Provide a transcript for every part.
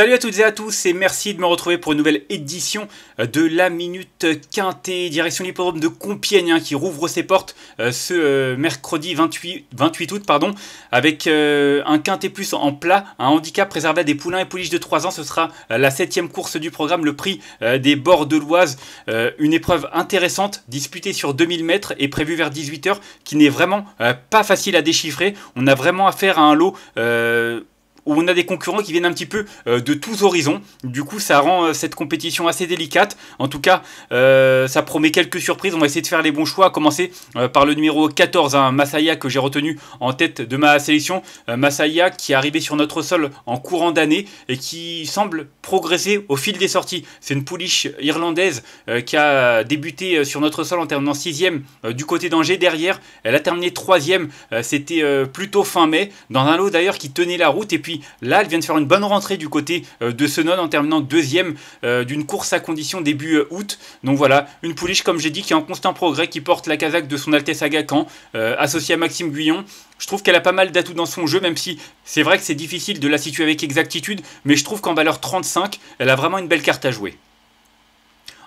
Salut à toutes et à tous et merci de me retrouver pour une nouvelle édition euh, de la Minute Quintée, direction l'hippodrome de Compiègne hein, qui rouvre ses portes euh, ce euh, mercredi 28, 28, août pardon, avec un Quintet Plus en plat, un handicap préservé à des poulains et pouliches de 3 ans, ce sera la septième course du programme, le prix des bords de l'Oise, une épreuve intéressante disputée sur 2000 mètres et prévue vers 18h qui n'est vraiment pas facile à déchiffrer, on a vraiment affaire à un lot où on a des concurrents qui viennent un petit peu euh, de tous horizons. Du coup, ça rend euh, cette compétition assez délicate. En tout cas, euh, ça promet quelques surprises. On va essayer de faire les bons choix, à commencer par le numéro 14, un hein, Masaya, que j'ai retenu en tête de ma sélection. Masaya qui est arrivé sur notre sol en courant d'année et qui semble progresser au fil des sorties. C'est une pouliche irlandaise qui a débuté sur notre sol en terminant 6ème du côté d'Angers. Derrière, elle a terminé 3ème. C'était plutôt fin mai, dans un lot d'ailleurs qui tenait la route. Et puis, là, elle vient de faire une bonne rentrée du côté euh, de Senon en terminant deuxième euh, d'une course à condition début euh, août. Donc voilà, une pouliche, comme j'ai dit, qui est en constant progrès, qui porte la casaque de son Altesse Agacan, associée à Maxime Guyon. Je trouve qu'elle a pas mal d'atouts dans son jeu, même si c'est vrai que c'est difficile de la situer avec exactitude, mais je trouve qu'en valeur 35, elle a vraiment une belle carte à jouer.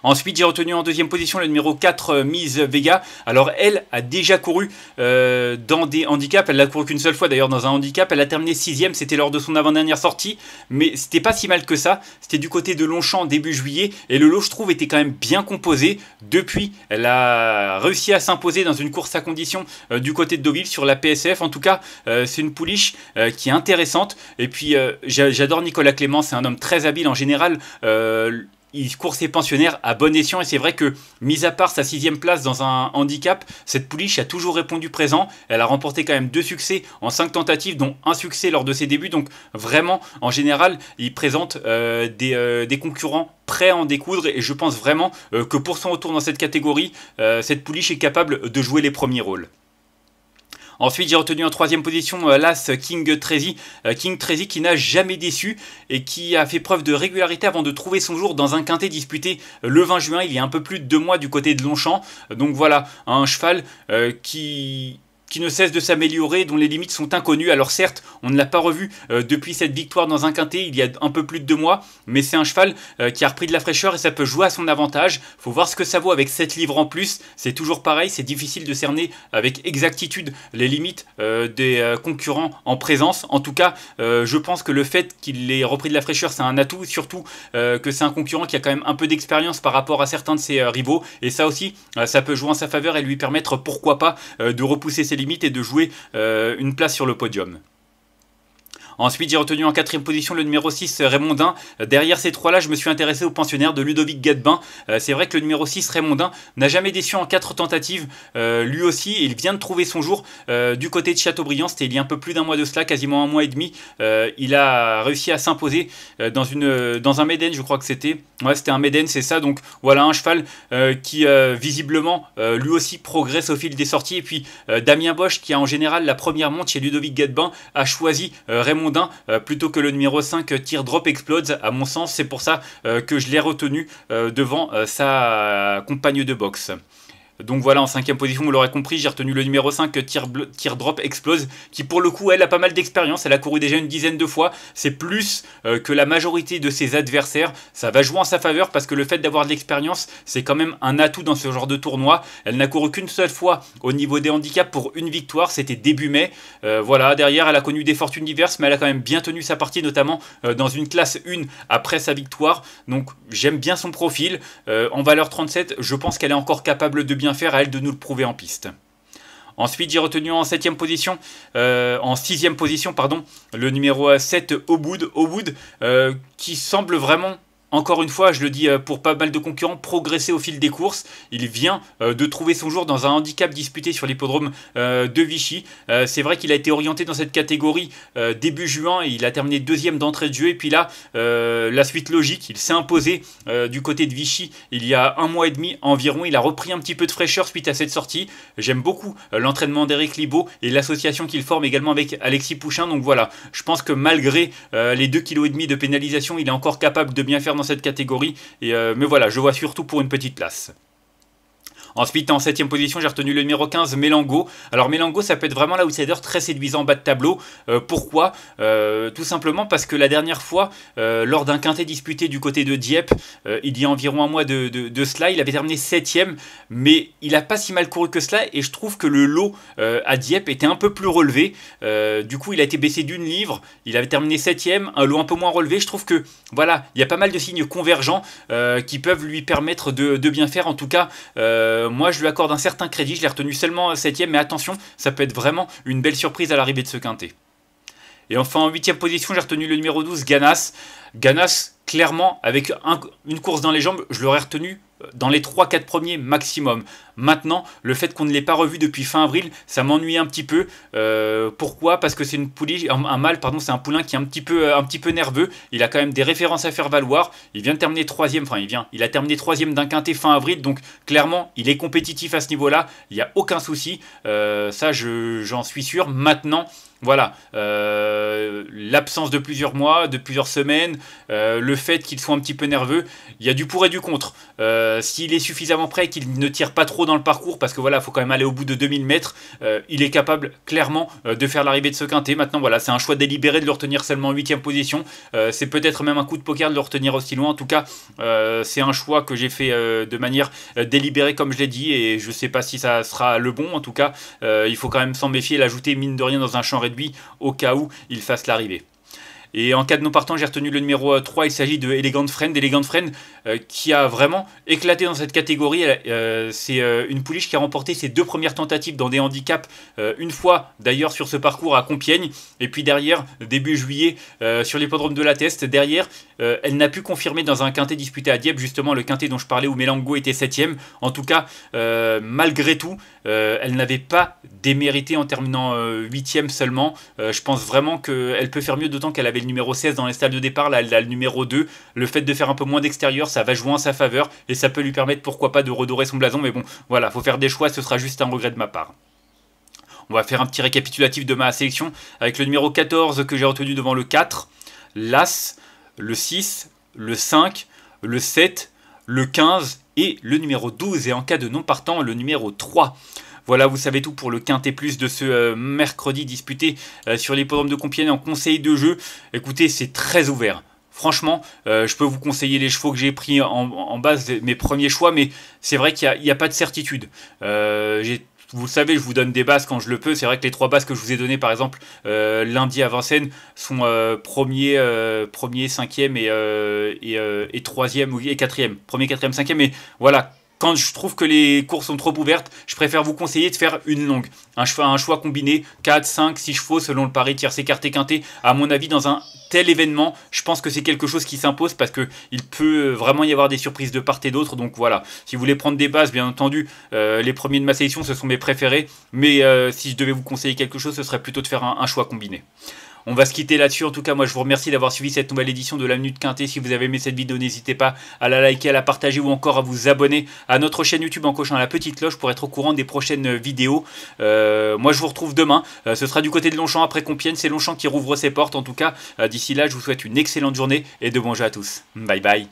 Ensuite, j'ai retenu en deuxième position le numéro 4, euh, Mise Vega. Alors, elle a déjà couru euh, dans des handicaps. Elle l'a couru qu'une seule fois d'ailleurs dans un handicap. Elle a terminé sixième. C'était lors de son avant-dernière sortie. Mais c'était pas si mal que ça. C'était du côté de Longchamp début juillet. Et le lot, je trouve, était quand même bien composé. Depuis, elle a réussi à s'imposer dans une course à condition euh, du côté de Deauville sur la PSF. En tout cas, c'est une pouliche qui est intéressante. Et puis, j'adore Nicolas Clément. C'est un homme très habile en général il court ses pensionnaires à bon escient et c'est vrai que, mis à part sa sixième place dans un handicap, cette pouliche a toujours répondu présent. Elle a remporté quand même deux succès en cinq tentatives, dont un succès lors de ses débuts. Donc vraiment, en général, il présente euh, euh, des, concurrents prêts à en découdre et je pense vraiment euh, que pour son retour dans cette catégorie, cette pouliche est capable de jouer les premiers rôles. Ensuite, j'ai retenu en troisième position euh, l'As King Trezy. Euh, King Trezy qui n'a jamais déçu et qui a fait preuve de régularité avant de trouver son jour dans un quintet disputé euh, le 20 juin, il y a un peu plus de deux mois du côté de Longchamp. Donc voilà, un cheval qui qui ne cesse de s'améliorer, dont les limites sont inconnues. Alors certes, on ne l'a pas revu euh, depuis cette victoire dans un quintet il y a un peu plus de deux mois, mais c'est un cheval euh, qui a repris de la fraîcheur et ça peut jouer à son avantage. Faut voir ce que ça vaut avec 7 livres en plus. C'est toujours pareil, c'est difficile de cerner avec exactitude les limites euh, des concurrents en présence. En tout cas, je pense que le fait qu'il ait repris de la fraîcheur, c'est un atout, surtout que c'est un concurrent qui a quand même un peu d'expérience par rapport à certains de ses rivaux. Et ça aussi, ça peut jouer en sa faveur et lui permettre, pourquoi pas, de repousser ses limites limite est de jouer euh, une place sur le podium. Ensuite, j'ai retenu en quatrième position le numéro 6 euh, Raymondin. Euh, derrière ces trois-là, je me suis intéressé au pensionnaire de Ludovic Gadebin. Euh, c'est vrai que le numéro 6 Raymondin n'a jamais déçu en quatre tentatives. lui aussi, il vient de trouver son jour du côté de Châteaubriand. C'était il y a un peu plus d'un mois de cela, quasiment un mois et demi. il a réussi à s'imposer dans, une, dans un Méden, je crois que c'était. Ouais, c'était un Méden, c'est ça. Donc voilà, un cheval qui visiblement lui aussi progresse au fil des sorties. Et puis Damien Bosch, qui a en général la première monte chez Ludovic Gadbin a choisi Raymondin euh, plutôt que le numéro 5 euh, drop Explodes. À mon sens, c'est pour ça euh, que je l'ai retenu devant sa compagne de boxe. Donc voilà, en cinquième position, vous l'aurez compris, j'ai retenu le numéro 5, drop Explose, qui pour le coup, elle a pas mal d'expérience, elle a couru déjà une dizaine de fois, c'est plus euh, que la majorité de ses adversaires, ça va jouer en sa faveur parce que le fait d'avoir de l'expérience, c'est quand même un atout dans ce genre de tournoi. Elle n'a couru qu'une seule fois au niveau des handicaps pour une victoire, c'était début mai. Euh, voilà, derrière, elle a connu des fortunes diverses, mais elle a quand même bien tenu sa partie, notamment euh, dans une classe 1 après sa victoire. Donc j'aime bien son profil. en valeur 37, je pense qu'elle est encore capable de bien faire à elle de nous le prouver en piste. Ensuite, j'ai retenu en septième position, euh, en sixième position, pardon, le numéro 7, Oboud, euh, qui semble vraiment encore une fois, je le dis euh, pour pas mal de concurrents, progresser au fil des courses. Il vient euh, de trouver son jour dans un handicap disputé sur l'hippodrome euh, de Vichy. C'est vrai qu'il a été orienté dans cette catégorie début juin et il a terminé deuxième d'entrée de jeu. Et puis là, la suite logique, il s'est imposé du côté de Vichy il y a un mois et demi environ. Il a repris un petit peu de fraîcheur suite à cette sortie. J'aime beaucoup l'entraînement d'Eric Libaud et l'association qu'il forme également avec Alexis Pouchin. Donc voilà, je pense que malgré les 2,5 kg de pénalisation, il est encore capable de bien faire dans cette catégorie. Et, euh, mais voilà, je vois surtout pour une petite place. Ensuite, en 7 position, j'ai retenu le numéro 15, Mélango. Alors, Mélango, ça peut être vraiment l'outsider très séduisant bas de tableau. Euh, pourquoi euh, Tout simplement parce que la dernière fois, euh, lors d'un quintet disputé du côté de Dieppe, il y a environ un mois de, cela, il avait terminé 7 mais il n'a pas si mal couru que cela. Et je trouve que le lot à Dieppe était un peu plus relevé. du coup, il a été baissé d'une livre. Il avait terminé 7 un lot un peu moins relevé. Je trouve que, voilà, il y a pas mal de signes convergents qui peuvent lui permettre de, bien faire. En tout cas, euh, moi, je lui accorde un certain crédit, je l'ai retenu seulement 7ème, mais attention, ça peut être vraiment une belle surprise à l'arrivée de ce quintet. Et enfin, en 8 position, j'ai retenu le numéro 12, Ganas. Ganas, clairement, avec une course dans les jambes, je l'aurais retenu dans les 3-4 premiers maximum. Maintenant, le fait qu'on ne l'ait pas revu depuis fin avril, ça m'ennuie un petit peu. Euh, pourquoi Parce que c'est une poulie, un, mâle, pardon, c'est un poulain qui est un petit, peu, euh, un petit peu nerveux. Il a quand même des références à faire valoir. Il vient de terminer troisième, enfin il vient, il a terminé troisième d'un quintet fin avril, donc clairement, il est compétitif à ce niveau-là. Il n'y a aucun souci. Euh, ça, j'en suis sûr. Maintenant, voilà, l'absence de plusieurs mois, de plusieurs semaines, le fait qu'il soit un petit peu nerveux, il y a du pour et du contre. Euh, euh, s'il est suffisamment prêt, qu'il ne tire pas trop dans le parcours, parce que voilà, faut quand même aller au bout de 2000 mètres, euh, il est capable clairement euh, de faire l'arrivée de ce quintet. Maintenant, voilà, c'est un choix délibéré de le retenir seulement en 8 position. c'est peut-être même un coup de poker de le retenir aussi loin. En tout cas, c'est un choix que j'ai fait de manière délibérée, comme je l'ai dit, et je ne sais pas si ça sera le bon. En tout cas, il faut quand même s'en méfier, l'ajouter mine de rien dans un champ réduit au cas où il fasse l'arrivée. Et en cas de non partant, j'ai retenu le numéro 3, euh, il s'agit de Elegant Friend. Elegant Friend euh, qui a vraiment éclaté dans cette catégorie. Euh, c'est une pouliche qui a remporté ses deux premières tentatives dans des handicaps, une fois d'ailleurs sur ce parcours à Compiègne, et puis derrière, début juillet, sur l'hippodrome de la Teste. Derrière, elle n'a pu confirmer dans un quintet disputé à Dieppe, justement le quintet dont je parlais où Mélango était 7 En tout cas, malgré tout, elle n'avait pas démérité en terminant 8 seulement. je pense vraiment qu'elle peut faire mieux, d'autant qu'elle avait le numéro 16 dans les stades de départ, là, le numéro 2. Le fait de faire un peu moins d'extérieur, ça va jouer en sa faveur et ça peut lui permettre pourquoi pas de redorer son blason. Mais bon, voilà, faut faire des choix, ce sera juste un regret de ma part. On va faire un petit récapitulatif de ma sélection avec le numéro 14 que j'ai retenu devant le 4, l'As, le 6, le 5, le 7, le 15 et le numéro 12 et en cas de non partant le numéro 3. Voilà, vous savez tout pour le Quintet Plus de ce euh, mercredi disputé euh, sur l'hippodrome de Compiègne en conseil de jeu. Écoutez, c'est très ouvert. Franchement, euh, je peux vous conseiller les chevaux que j'ai pris en, base mes premiers choix, mais c'est vrai qu'il n'y a, pas de certitude. vous le savez, je vous donne des bases quand je le peux. C'est vrai que les trois bases que je vous ai données, par exemple, lundi à Vincennes, sont premier, premier, cinquième et, et troisième et quatrième. Premier, quatrième, cinquième. Et voilà, quand je trouve que les courses sont trop ouvertes, je préfère vous conseiller de faire une longue. Un choix, un choix combiné, 4, 5, 6 chevaux selon le pari, tiers écarté, quinté. À mon avis, dans un tel événement, je pense que c'est quelque chose qui s'impose parce qu'il peut euh, vraiment y avoir des surprises de part et d'autre. Donc voilà, si vous voulez prendre des bases, bien entendu, euh, les premiers de ma sélection, ce sont mes préférés. Mais euh, si je devais vous conseiller quelque chose, ce serait plutôt de faire un choix combiné. On va se quitter là-dessus. En tout cas, moi, je vous remercie d'avoir suivi cette nouvelle édition de la de Quintée. Si vous avez aimé cette vidéo, n'hésitez pas à la liker, à la partager ou encore à vous abonner à notre chaîne YouTube en cochant la petite cloche pour être au courant des prochaines vidéos. Euh, moi, je vous retrouve demain. Euh, ce sera du côté de Longchamp après Compiègne. C'est Longchamp qui rouvre ses portes. En tout cas, euh, d'ici là, je vous souhaite une excellente journée et de bons jeux à tous. Bye bye.